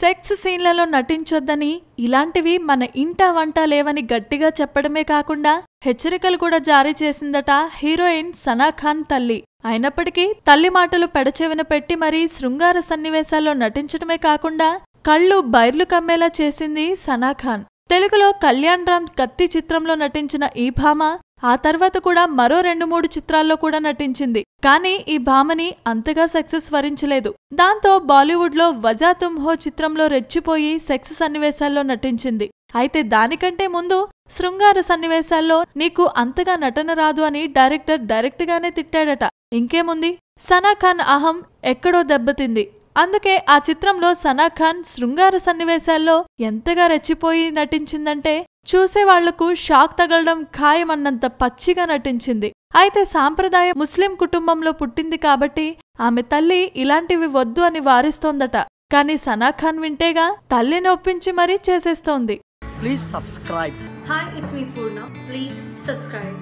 sex సీన్లలో నటించొద్దని ఇలాంటివి మన ఇంట వంట లేవని గట్టిగా చెప్పడమే కాకుండా హెచ్చరికలు కూడా జారీ చేసిందట హీరోయిన్ సనా ఖాన్ తల్లి అయినప్పటికీ తల్లి మాటలు పెడచెవిన పెట్టి మరీ శృంగార సన్నివేశాల్లో నటించడమే కాకుండా కళ్ళు బైర్లు కమ్మేలా చేసింది సనా ఖాన్ తెలుగులో కళ్యాణ్ రామ్ కత్తి చిత్రంలో నటించిన ఈ భామ ఆ తర్వాత కూడా మరో రెండు మూడు చిత్రాల్లో కూడా నటించింది కానీ ఈ భామని అంతగా సక్సెస్ వరించలేదు దాంతో బాలీవుడ్లో వజా తుమ్హో చిత్రంలో రెచ్చిపోయి సెక్స్ సన్నివేశాల్లో నటించింది అయితే దానికంటే ముందు శృంగార సన్నివేశాల్లో నీకు అంతగా నటన రాదు అని డైరెక్టర్ డైరెక్ట్గానే తిట్టాడట ఇంకేముంది సనా ఖాన్ అహం ఎక్కడో దెబ్బతింది అందుకే ఆ చిత్రంలో సనా ఖాన్ శృంగార సన్నివేశాల్లో ఎంతగా రెచ్చిపోయి నటించిందంటే చూసేవాళ్లకు షాక్ తగలడం ఖాయమన్నంత పచ్చిగా నటించింది అయితే సాంప్రదాయం ముస్లిం కుటుంబంలో పుట్టింది కాబట్టి ఆమె తల్లి ఇలాంటివి వద్దు అని వారిస్తోందట కానీ సనా ఖాన్ వింటేగా తల్లిని ఒప్పించి మరీ చేసేస్తోంది please subscribe hi it's me Purna please subscribe